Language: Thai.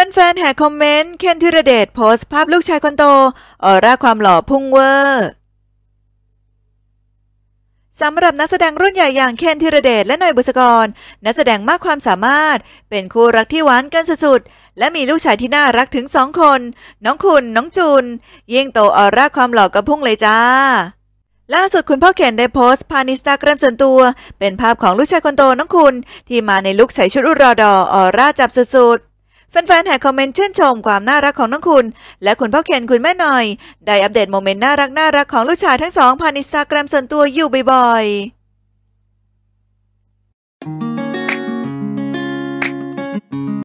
แฟนๆแห่คอมเมนต์เคนธีรเดชโพสต์ภาพลูกชายคนโต ออร่าความหล่อพุ่งเวอร์สำหรับนักแสดงรุ่นใหญ่อย่างเคนธีรเดชและนายบุษกรนักแสดงมากความสามารถ เป็นคู่รักที่หวานกันสุดๆและมีลูกชายที่น่ารักถึงสองคน น้องคุณน้องจุนยิ่งโตออร่าความหล่อกระพุ่งเลยจ้า ล่าสุดคุณพ่อเคนได้โพสต์ผ่านอินสตาแกรมส่วนตัว เป็นภาพของลูกชายคนโตน้องคุณที่มาในลุคใส่ชุดอุรอดอออร่าจับสุดแฟนๆแห่คอมเมนต์ชื่นชมความ น่ารักของน้องคุณ และคุณพ่อเคนคุณแม่หน่อย ได้อัปเดตโมเมนต์ น่ารักน่ารักของลูกชายทั้งสองผ่านอินสตาแกรมส่วนตัว อยู่บ่อยๆ